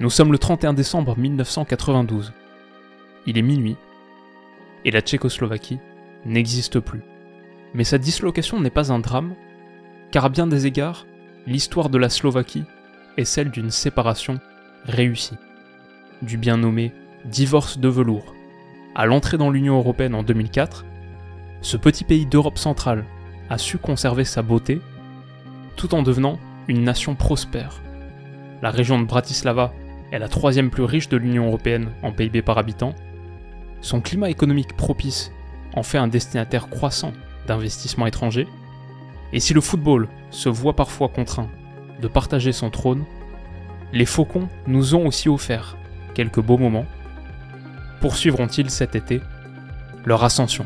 Nous sommes le 31 décembre 1992. Il est minuit, et la Tchécoslovaquie n'existe plus. Mais sa dislocation n'est pas un drame, car à bien des égards, l'histoire de la Slovaquie est celle d'une séparation réussie. Du bien nommé divorce de velours. À l'entrée dans l'Union européenne en 2004, ce petit pays d'Europe centrale a su conserver sa beauté tout en devenant une nation prospère. La région de Bratislava est la troisième plus riche de l'Union européenne en PIB par habitant, son climat économique propice en fait un destinataire croissant d'investissements étrangers, et si le football se voit parfois contraint de partager son trône, les Faucons nous ont aussi offert quelques beaux moments. Poursuivront-ils cet été leur ascension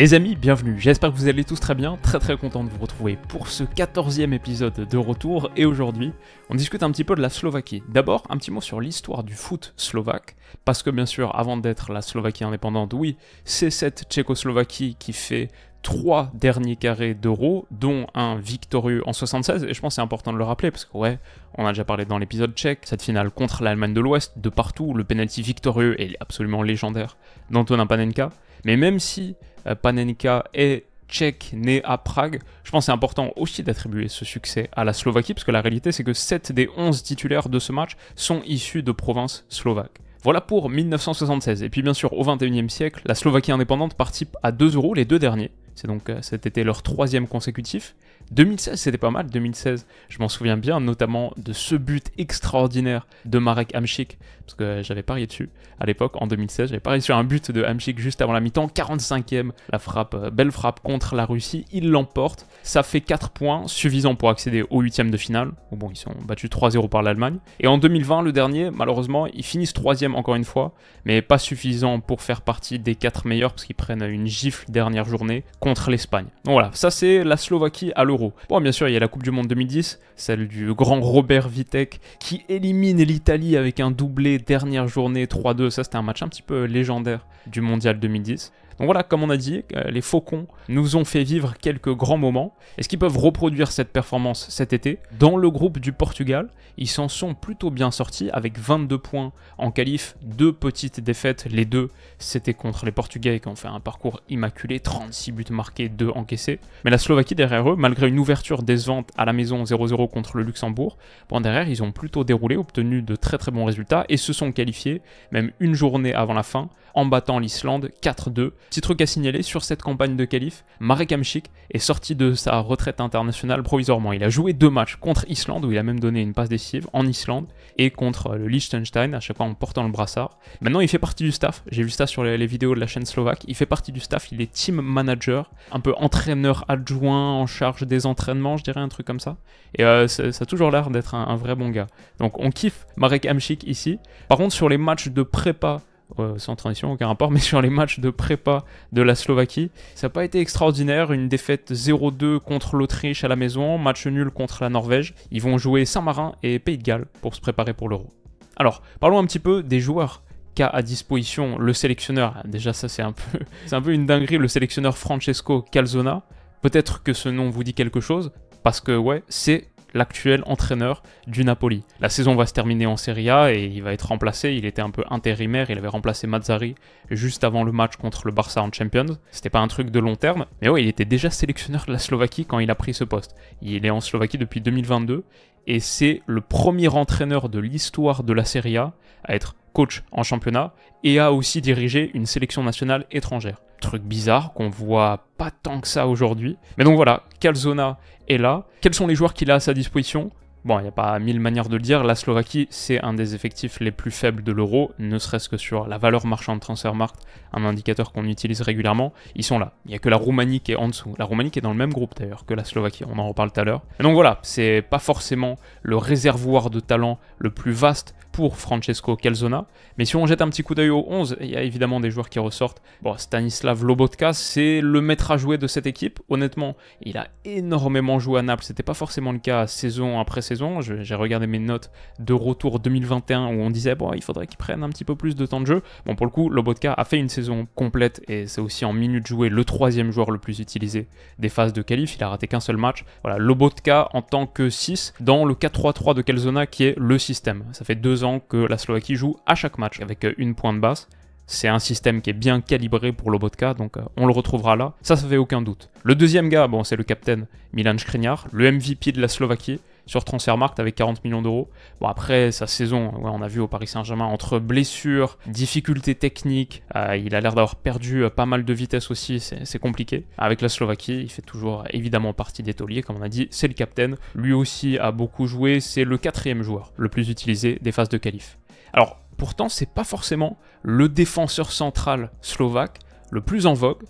Les amis, bienvenue, j'espère que vous allez tous très bien, très très content de vous retrouver pour ce 14e épisode de retour et aujourd'hui on discute un petit peu de la Slovaquie. D'abord un petit mot sur l'histoire du foot slovaque, parce que bien sûr avant d'être la Slovaquie indépendante, oui, c'est cette Tchécoslovaquie qui fait trois derniers carrés d'euros, dont un victorieux en 76, et je pense c'est important de le rappeler, parce que ouais, on a déjà parlé dans l'épisode tchèque, cette finale contre l'Allemagne de l'Ouest, de partout, le penalty victorieux est absolument légendaire d'Antonin Panenka. Mais même si euh, Panenka est tchèque né à Prague, je pense c'est important aussi d'attribuer ce succès à la Slovaquie, parce que la réalité c'est que 7 des 11 titulaires de ce match sont issus de provinces slovaques. Voilà pour 1976. Et puis bien sûr, au 21e siècle, la Slovaquie indépendante participe à deux euros, les deux derniers, c'est donc euh, cet été leur troisième consécutif. 2016, c'était pas mal. 2016, je m'en souviens bien, notamment de ce but extraordinaire de Marek Hamšík, parce que euh, j'avais parié dessus à l'époque, en 2016. J'avais parié sur un but de Hamchik juste avant la mi-temps, 45e. La frappe, euh, belle frappe contre la Russie. Il l'emporte. Ça fait 4 points, suffisants pour accéder au 8 de finale. Bon, ils sont battus 3-0 par l'Allemagne. Et en 2020, le dernier, malheureusement, ils finissent 3 encore une fois, mais pas suffisant pour faire partie des 4 meilleurs, parce qu'ils prennent une gifle dernière journée contre l'Espagne. Donc voilà, ça c'est la Slovaquie à l'Euro. Bon, bien sûr, il y a la Coupe du Monde 2010, celle du grand Robert Vitek qui élimine l'Italie avec un doublé dernière journée 3-2. Ça c'était un match un petit peu légendaire du Mondial 2010. Donc voilà, comme on a dit, euh, les Faucons nous ont fait vivre quelques grands moments. Est-ce qu'ils peuvent reproduire cette performance cet été Dans le groupe du Portugal, ils s'en sont plutôt bien sortis avec 22 points en qualif, deux petites défaites, les deux c'était contre les Portugais qui ont fait un parcours immaculé, 36 buts marqués, 2 encaissés. Mais la Slovaquie derrière eux, malgré une ouverture décevante à la maison 0-0 contre le Luxembourg, bon derrière ils ont plutôt déroulé, obtenu de très très bons résultats et se sont qualifiés même une journée avant la fin en battant l'Islande 4-2. Petit truc à signaler sur cette campagne de qualif, Marek Amchik est sorti de sa retraite internationale provisoirement. Il a joué deux matchs contre Islande où il a même donné une passe décisive en Islande et contre euh, le Liechtenstein à chaque fois en portant le brassard. Maintenant, il fait partie du staff. J'ai vu ça sur les, vidéos de la chaîne slovaque. Il fait partie du staff. Il est team manager, un peu entraîneur adjoint en charge des entraînements, je dirais un truc comme ça. Et euh, ça, a toujours l'air d'être un, vrai bon gars. Donc on kiffe Marek Hamsik ici. Par contre, sur les matchs de prépa euh, sans transition, aucun rapport, mais sur les matchs de prépa de la Slovaquie. Ça n'a pas été extraordinaire, une défaite 0-2 contre l'Autriche à la maison, match nul contre la Norvège. Ils vont jouer Saint-Marin et Pays de Galles pour se préparer pour l'Euro. Alors, parlons un petit peu des joueurs qu'a à disposition le sélectionneur. Déjà ça c'est un peu c'est un peu une dinguerie le sélectionneur Francesco Calzona. Peut-être que ce nom vous dit quelque chose parce que ouais, c'est l'actuel entraîneur du Napoli. La saison va se terminer en Serie A et il va être remplacé. Il était un peu intérimaire, il avait remplacé Mazzari juste avant le match contre le Barça en Champions. C'était pas un truc de long terme, mais ouais, il était déjà sélectionneur de la Slovaquie quand il a pris ce poste. Il est en Slovaquie depuis 2022 et c'est le premier entraîneur de l'histoire de la Serie A à être coach en championnat et a aussi dirigé une sélection nationale étrangère. Truc bizarre qu'on voit pas tant que ça aujourd'hui. Mais donc voilà, Calzona est là. Quels sont les joueurs qu'il a à sa disposition Bon, il n'y a pas mille manières de le dire, la Slovaquie, c'est un des effectifs les plus faibles de l'euro, ne serait-ce que sur la valeur marchande Transfermarkt, un indicateur qu'on utilise régulièrement. Ils sont là. Il n'y a que la Roumanie qui est en dessous. La Roumanie qui est dans le même groupe d'ailleurs que la Slovaquie, on en reparle tout à l'heure. donc voilà, c'est pas forcément le réservoir de talent le plus vaste pour Francesco Calzona. Mais si on jette un petit coup d'œil au 11, il y a évidemment des joueurs qui ressortent. Bon, Stanislav Lobotka, c'est le maître à jouer de cette équipe. Honnêtement, il a énormément joué à Naples. C'était pas forcément le cas saison après saison. J'ai regardé mes notes de retour 2021 où on disait, bon, il faudrait qu'il prenne un petit peu plus de temps de jeu. Bon, pour le coup, Lobotka a fait une saison complète et c'est aussi en minutes jouées le troisième joueur le plus utilisé des phases de qualif. Il a raté qu'un seul match. Voilà, Lobotka en tant que 6 dans le 4-3-3 de Calzona qui est le système. Ça fait deux ans que la Slovaquie joue à chaque match avec euh, une pointe basse. C'est un système qui est bien calibré pour Lobotka, donc euh, on le retrouvera là, ça ça fait aucun doute. Le deuxième gars, bon c'est le capitaine Milan Skriniar, le MVP de la Slovaquie, sur Transfermarkt avec 40 millions d'euros. Bon, après sa saison, on a vu au Paris Saint-Germain, entre blessures, difficultés techniques, euh, il a l'air d'avoir perdu euh, pas mal de vitesse aussi, c'est compliqué. Avec la Slovaquie, il fait toujours évidemment partie des tauliers, comme on a dit, c'est le captain, Lui aussi a beaucoup joué, c'est le quatrième joueur le plus utilisé des phases de qualif. Alors, pourtant, c'est pas forcément le défenseur central slovaque le plus en vogue,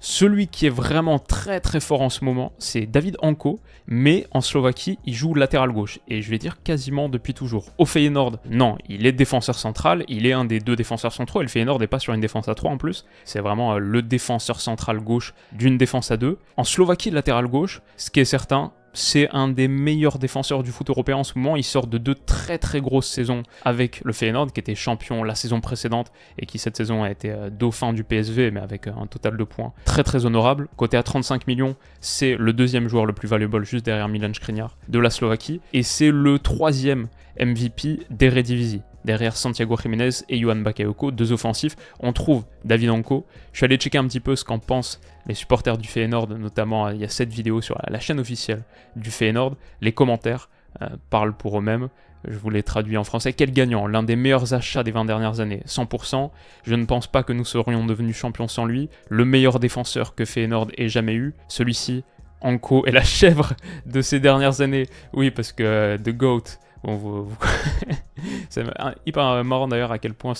celui qui est vraiment très très fort en ce moment, c'est David Anko, mais en Slovaquie, il joue latéral gauche, et je vais dire quasiment depuis toujours. Au Feyenoord, non, il est défenseur central, il est un des deux défenseurs centraux, et le Feyenoord n'est pas sur une défense à 3 en plus, c'est vraiment euh, le défenseur central gauche d'une défense à 2. En Slovaquie, latéral gauche, ce qui est certain, c'est un des meilleurs défenseurs du foot européen en ce moment. Il sort de deux très très grosses saisons avec le Feyenoord, qui était champion la saison précédente et qui cette saison a été euh, dauphin du PSV, mais avec euh, un total de points très très honorable. Côté à 35 millions, c'est le deuxième joueur le plus valuable juste derrière Milan Skriniar de la Slovaquie et c'est le troisième MVP des d'Eredivisie derrière Santiago Jiménez et Juan Bakayoko, deux offensifs. On trouve David Anko. Je suis allé checker un petit peu ce qu'en pensent les supporters du Feyenoord, notamment euh, il y a cette vidéo sur la chaîne officielle du Feyenoord. Les commentaires euh, parlent pour eux-mêmes. Je vous les traduis en français. Quel gagnant L'un des meilleurs achats des 20 dernières années. 100%. Je ne pense pas que nous serions devenus champions sans lui. Le meilleur défenseur que Feyenoord ait jamais eu. Celui-ci, Anko, est la chèvre de ces dernières années. Oui, parce que euh, The Goat c'est hyper marrant d'ailleurs à quel point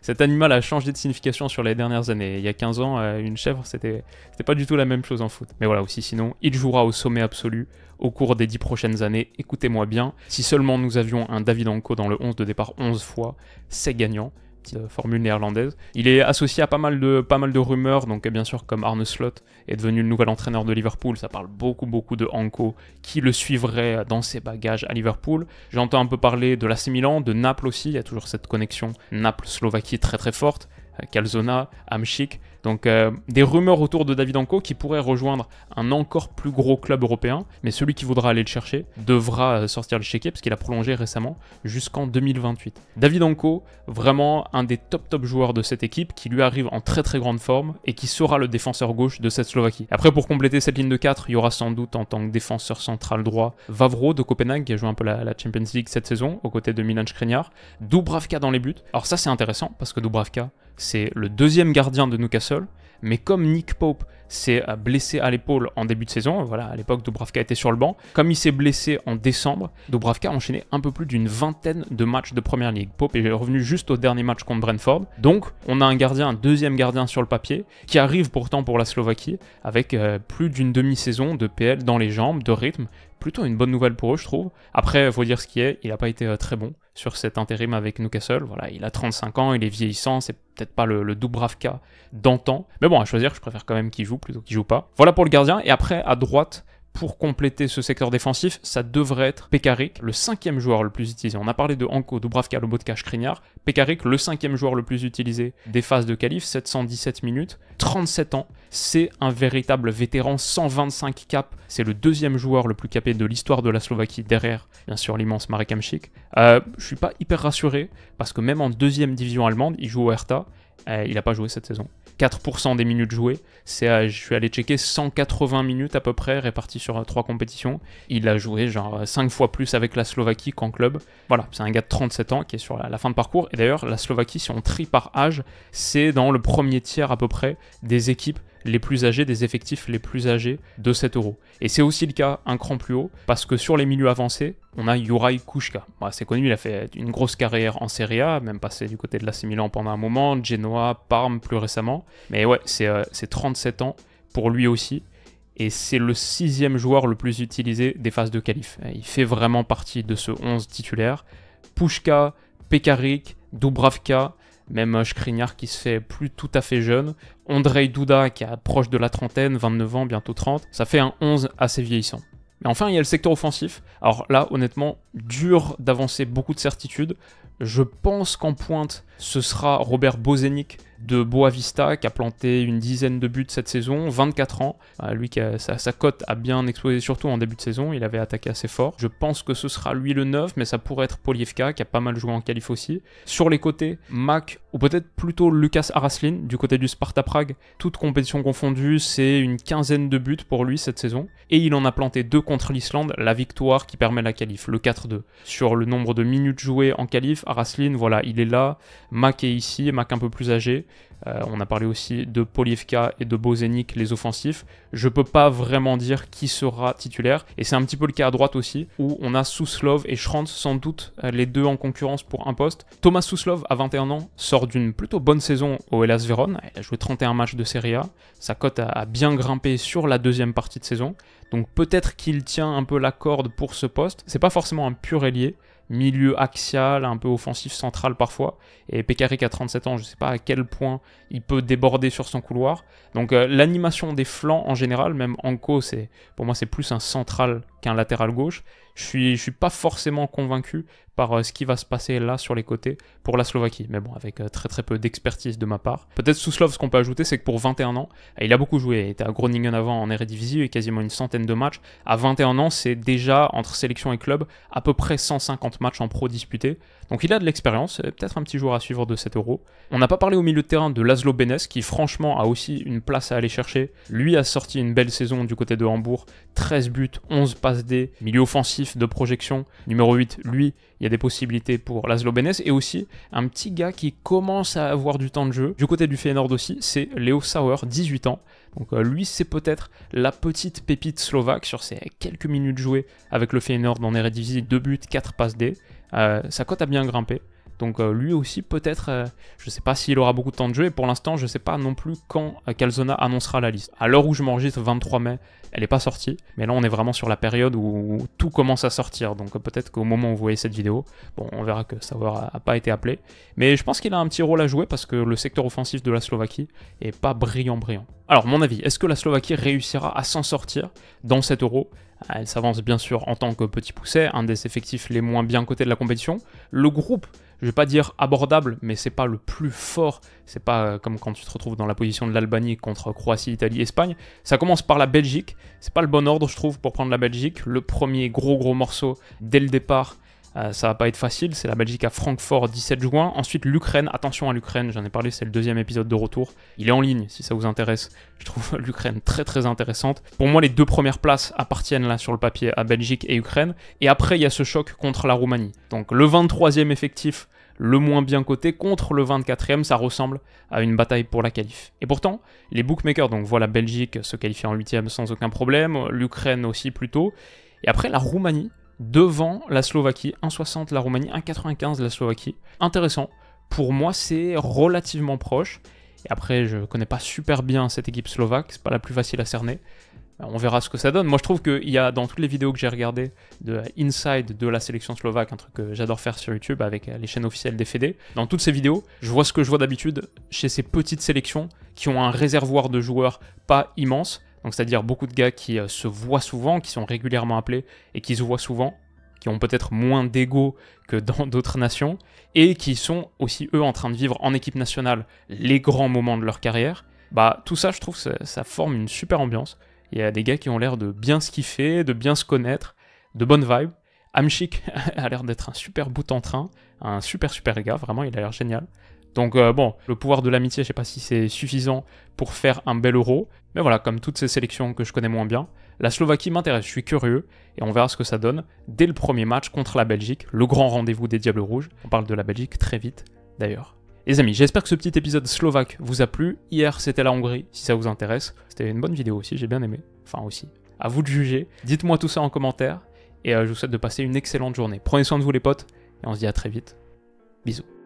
cet animal a changé de signification sur les dernières années. Il y a 15 ans, euh, une chèvre, c'était, c'était pas du tout la même chose en foot. Mais voilà, aussi sinon, il jouera au sommet absolu au cours des 10 prochaines années. Écoutez-moi bien, si seulement nous avions un David Anko dans le 11 de départ 11 fois, c'est gagnant. Euh, formule néerlandaise. Il est associé à pas mal de, pas mal de rumeurs, donc bien sûr comme Arne Slot est devenu le nouvel entraîneur de Liverpool, ça parle beaucoup beaucoup de Anko qui le suivrait dans ses bagages à Liverpool. J'entends un peu parler de l'AC Milan, de Naples aussi, il y a toujours cette connexion Naples-Slovaquie très très forte. Euh, Calzona, Amchik, donc euh, des rumeurs autour de David Anko qui pourrait rejoindre un encore plus gros club européen, mais celui qui voudra aller le chercher devra euh, sortir le chéquier parce qu'il a prolongé récemment jusqu'en 2028. David Anko, vraiment un des top top joueurs de cette équipe qui lui arrive en très très grande forme et qui sera le défenseur gauche de cette Slovaquie. Après pour compléter cette ligne de 4, il y aura sans doute en tant que défenseur central droit Vavro de Copenhague qui a joué un peu la, la Champions League cette saison aux côtés de Milan Skriniar, Dubravka dans les buts. Alors ça c'est intéressant parce que Dubravka c'est le deuxième gardien de Newcastle, mais comme Nick Pope s'est euh, blessé à l'épaule en début de saison, voilà, à l'époque Dubravka était sur le banc, comme il s'est blessé en décembre, Dubravka a enchaîné un peu plus d'une vingtaine de matchs de Première Ligue. Pope est revenu juste au dernier match contre Brentford, donc on a un gardien, un deuxième gardien sur le papier, qui arrive pourtant pour la Slovaquie, avec euh, plus d'une demi-saison de PL dans les jambes, de rythme, plutôt une bonne nouvelle pour eux, je trouve. Après, faut dire ce qui est, il n'a pas été euh, très bon sur cet intérim avec Newcastle. Voilà, il a 35 ans, il est vieillissant, c'est peut-être pas le, le Dubravka d'antan. Mais bon, à choisir, je préfère quand même qu'il joue plutôt qu'il joue pas. Voilà pour le gardien. Et après, à droite, pour compléter ce secteur défensif, ça devrait être Pekarik, le cinquième joueur le plus utilisé. On a parlé de Anko, Dubravka, Lobotka, Skriniar. Pekarik, le cinquième joueur le plus utilisé des phases de qualif, 717 minutes, 37 ans. C'est un véritable vétéran, 125 caps. C'est le deuxième joueur le plus capé de l'histoire de la Slovaquie, derrière, bien sûr, l'immense Marek Hamšík. Euh, je suis pas hyper rassuré, parce que même en deuxième division allemande, il joue au Hertha. Euh, il n'a pas joué cette saison. 4% des minutes jouées. C'est, euh, je suis allé checker 180 minutes à peu près, réparties sur euh, trois compétitions. Il a joué genre 5 euh, fois plus avec la Slovaquie qu'en club. Voilà, c'est un gars de 37 ans qui est sur la, fin de parcours. Et d'ailleurs, la Slovaquie, si on trie par âge, c'est dans le premier tiers à peu près des équipes les plus âgés, des effectifs les plus âgés de 7 euros. Et c'est aussi le cas un cran plus haut, parce que sur les milieux avancés, on a Yurai Kouchka. Bah, c'est connu, il a fait une grosse carrière en Serie A, même passé du côté de l'AC Milan pendant un moment, Genoa, Parme plus récemment. Mais ouais, c'est 37 euh, ans pour lui aussi. Et c'est le sixième joueur le plus utilisé des phases de qualif. Il fait vraiment partie de ce 11 titulaire. Pushka, Pekarik, Dubravka, même Skriniar qui se fait plus tout à fait jeune, Andrei Douda qui est proche de la trentaine, 29 ans, bientôt 30, ça fait un 11 assez vieillissant. Mais enfin, il y a le secteur offensif. Alors là, honnêtement, dur d'avancer beaucoup de certitudes. Je pense qu'en pointe, ce sera Robert Bozenic de Boavista qui a planté une dizaine de buts cette saison, 24 ans. Euh, lui, qui sa, cote a bien explosé, surtout en début de saison. Il avait attaqué assez fort. Je pense que ce sera lui le 9, mais ça pourrait être Polievka qui a pas mal joué en qualif aussi. Sur les côtés, Mac, ou peut-être plutôt Lucas Araslin du côté du Sparta Prague. Toute compétition confondue, c'est une quinzaine de buts pour lui cette saison. Et il en a planté deux contre l'Islande, la victoire qui permet la qualif. Le 4 sur le nombre de minutes jouées en qualif, Araslin, voilà, il est là. Mac est ici, Mac un peu plus âgé. Euh, on a parlé aussi de Polivka et de Bozenik, les offensifs. Je peux pas vraiment dire qui sera titulaire. Et c'est un petit peu le cas à droite aussi, où on a Souslov et Schrantz, sans doute, euh, les deux en concurrence pour un poste. Thomas Souslov, à 21 ans, sort d'une plutôt bonne saison au Hellas Vérone. Il a joué 31 matchs de Serie A. Sa cote a bien grimpé sur la deuxième partie de saison. Donc peut-être qu'il tient un peu la corde pour ce poste. C'est pas forcément un pur ailier, milieu axial, un peu offensif central parfois. Et Pekarik a 37 ans, je sais pas à quel point il peut déborder sur son couloir. Donc euh, l'animation des flancs en général, même Anko, pour moi c'est plus un central qu'un latéral gauche je suis, je suis pas forcément convaincu par euh, ce qui va se passer là sur les côtés pour la Slovaquie. Mais bon, avec euh, très très peu d'expertise de ma part. Peut-être Souslov, ce qu'on peut ajouter, c'est que pour 21 ans, euh, il a beaucoup joué. Il était à Groningen avant en Eredivisie, Et quasiment une centaine de matchs. À 21 ans, c'est déjà entre sélection et club à peu près 150 matchs en pro disputés. Donc il a de l'expérience, peut-être un petit joueur à suivre de cet euro. On n'a pas parlé au milieu de terrain de Laszlo Benes, qui franchement a aussi une place à aller chercher. Lui a sorti une belle saison du côté de Hambourg, 13 buts, 11 passes D, milieu offensif de projection numéro 8, lui, il y a des possibilités pour Laszlo Benes. Et aussi, un petit gars qui commence à avoir du temps de jeu, du côté du Feyenoord aussi, c'est Léo Sauer, 18 ans. Donc euh, lui, c'est peut-être la petite pépite slovaque sur ses quelques minutes jouées avec le Feyenoord est Eredivisie, 2 buts, 4 passes D. Euh, sa cote a bien grimpé. Donc euh, lui aussi peut-être, euh, je ne sais pas s'il aura beaucoup de temps de jeu et pour l'instant je ne sais pas non plus quand Calzona euh, annoncera la liste. À l'heure où je m'enregistre, 23 mai, elle n'est pas sortie, mais là on est vraiment sur la période où, tout commence à sortir. Donc peut-être qu'au moment où vous voyez cette vidéo, bon on verra que Savoir n'a pas été appelé. Mais je pense qu'il a un petit rôle à jouer parce que le secteur offensif de la Slovaquie est pas brillant brillant. Alors mon avis, est-ce que la Slovaquie réussira à s'en sortir dans cet euro ah, Elle s'avance bien sûr en tant que petit pousset, un des effectifs les moins bien cotés de la compétition. Le groupe je vais pas dire abordable, mais c'est pas le plus fort. C'est pas euh, comme quand tu te retrouves dans la position de l'Albanie contre Croatie, Italie, Espagne. Ça commence par la Belgique. C'est pas le bon ordre, je trouve, pour prendre la Belgique. Le premier gros gros morceau dès le départ, euh, ça va pas être facile, c'est la Belgique à Francfort 17 juin. Ensuite l'Ukraine, attention à l'Ukraine, j'en ai parlé, c'est le deuxième épisode de retour. Il est en ligne si ça vous intéresse. Je trouve l'Ukraine très très intéressante. Pour moi les deux premières places appartiennent là sur le papier à Belgique et Ukraine. Et après il y a ce choc contre la Roumanie. Donc le 23e effectif le moins bien coté contre le 24e, ça ressemble à une bataille pour la qualif. Et pourtant, les bookmakers donc voilà, Belgique se qualifier en 8e sans aucun problème, l'Ukraine aussi plutôt. Et après la Roumanie, devant la Slovaquie, 1,60 la Roumanie, 1,95 la Slovaquie. Intéressant. Pour moi, c'est relativement proche. Et après, je connais pas super bien cette équipe slovaque, c'est pas la plus facile à cerner. On verra ce que ça donne. Moi, je trouve qu'il y a dans toutes les vidéos que j'ai regardées de Inside de la sélection slovaque, un truc que j'adore faire sur YouTube avec euh, les chaînes officielles des Fédés, dans toutes ces vidéos, je vois ce que je vois d'habitude chez ces petites sélections qui ont un réservoir de joueurs pas immense, donc c'est-à-dire beaucoup de gars qui euh, se voient souvent, qui sont régulièrement appelés et qui se voient souvent, qui ont peut-être moins d'ego que dans d'autres nations, et qui sont aussi eux en train de vivre en équipe nationale les grands moments de leur carrière, bah tout ça je trouve ça, ça forme une super ambiance. Il y a des gars qui ont l'air de bien se kiffer, de bien se connaître, de bonnes vibes. Amchik a l'air d'être un super bout en train, un super super gars, vraiment il a l'air génial. Donc euh, bon, le pouvoir de l'amitié, je sais pas si c'est suffisant pour faire un bel euro, mais voilà, comme toutes ces sélections que je connais moins bien, la Slovaquie m'intéresse, je suis curieux, et on verra ce que ça donne dès le premier match contre la Belgique, le grand rendez-vous des Diables Rouges. On parle de la Belgique très vite d'ailleurs. Les amis, j'espère que ce petit épisode slovaque vous a plu. Hier, c'était la Hongrie, si ça vous intéresse. C'était une bonne vidéo aussi, j'ai bien aimé. Enfin aussi. À vous de juger. Dites-moi tout ça en commentaire. Et euh, je vous souhaite de passer une excellente journée. Prenez soin de vous les potes. Et on se dit à très vite. Bisous.